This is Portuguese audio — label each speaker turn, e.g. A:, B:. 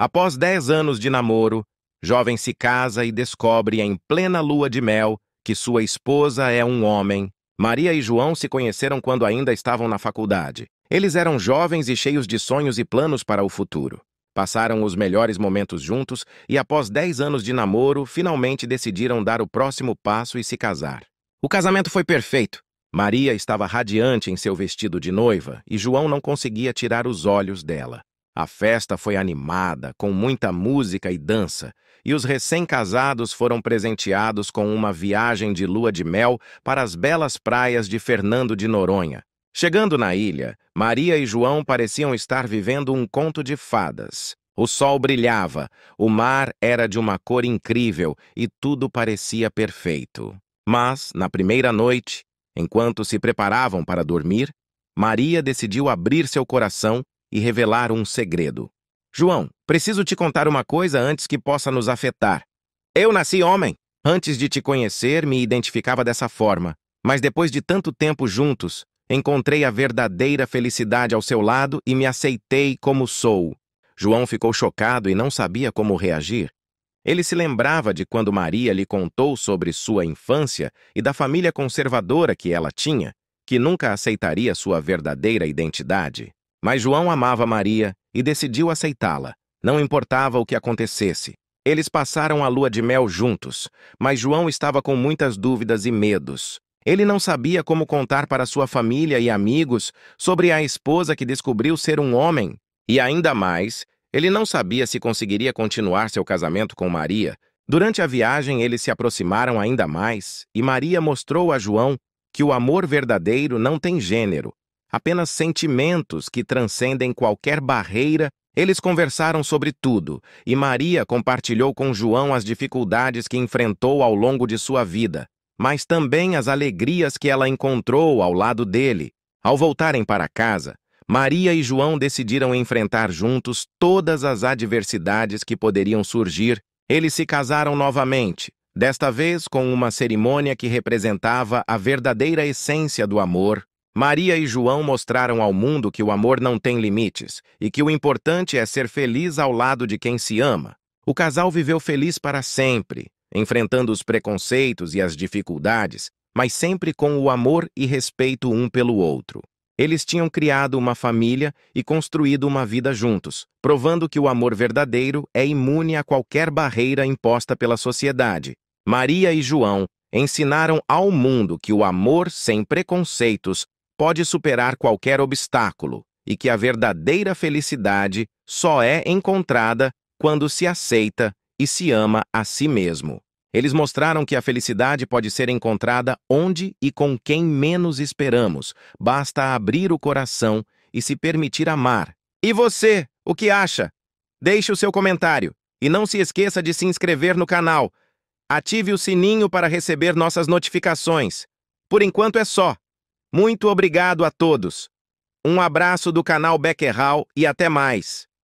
A: Após 10 anos de namoro, jovem se casa e descobre em plena lua de mel que sua esposa é um homem. Maria e João se conheceram quando ainda estavam na faculdade. Eles eram jovens e cheios de sonhos e planos para o futuro. Passaram os melhores momentos juntos e, após 10 anos de namoro, finalmente decidiram dar o próximo passo e se casar. O casamento foi perfeito. Maria estava radiante em seu vestido de noiva e João não conseguia tirar os olhos dela. A festa foi animada, com muita música e dança, e os recém-casados foram presenteados com uma viagem de lua de mel para as belas praias de Fernando de Noronha. Chegando na ilha, Maria e João pareciam estar vivendo um conto de fadas. O sol brilhava, o mar era de uma cor incrível e tudo parecia perfeito. Mas, na primeira noite, enquanto se preparavam para dormir, Maria decidiu abrir seu coração e revelar um segredo. João, preciso te contar uma coisa antes que possa nos afetar. Eu nasci homem. Antes de te conhecer, me identificava dessa forma. Mas depois de tanto tempo juntos, encontrei a verdadeira felicidade ao seu lado e me aceitei como sou. João ficou chocado e não sabia como reagir. Ele se lembrava de quando Maria lhe contou sobre sua infância e da família conservadora que ela tinha, que nunca aceitaria sua verdadeira identidade. Mas João amava Maria e decidiu aceitá-la. Não importava o que acontecesse. Eles passaram a lua de mel juntos, mas João estava com muitas dúvidas e medos. Ele não sabia como contar para sua família e amigos sobre a esposa que descobriu ser um homem. E ainda mais, ele não sabia se conseguiria continuar seu casamento com Maria. Durante a viagem, eles se aproximaram ainda mais e Maria mostrou a João que o amor verdadeiro não tem gênero, apenas sentimentos que transcendem qualquer barreira, eles conversaram sobre tudo, e Maria compartilhou com João as dificuldades que enfrentou ao longo de sua vida, mas também as alegrias que ela encontrou ao lado dele. Ao voltarem para casa, Maria e João decidiram enfrentar juntos todas as adversidades que poderiam surgir. Eles se casaram novamente, desta vez com uma cerimônia que representava a verdadeira essência do amor, Maria e João mostraram ao mundo que o amor não tem limites e que o importante é ser feliz ao lado de quem se ama. O casal viveu feliz para sempre, enfrentando os preconceitos e as dificuldades, mas sempre com o amor e respeito um pelo outro. Eles tinham criado uma família e construído uma vida juntos, provando que o amor verdadeiro é imune a qualquer barreira imposta pela sociedade. Maria e João ensinaram ao mundo que o amor sem preconceitos pode superar qualquer obstáculo e que a verdadeira felicidade só é encontrada quando se aceita e se ama a si mesmo. Eles mostraram que a felicidade pode ser encontrada onde e com quem menos esperamos. Basta abrir o coração e se permitir amar. E você, o que acha? Deixe o seu comentário e não se esqueça de se inscrever no canal. Ative o sininho para receber nossas notificações. Por enquanto é só. Muito obrigado a todos. Um abraço do canal Hall e até mais.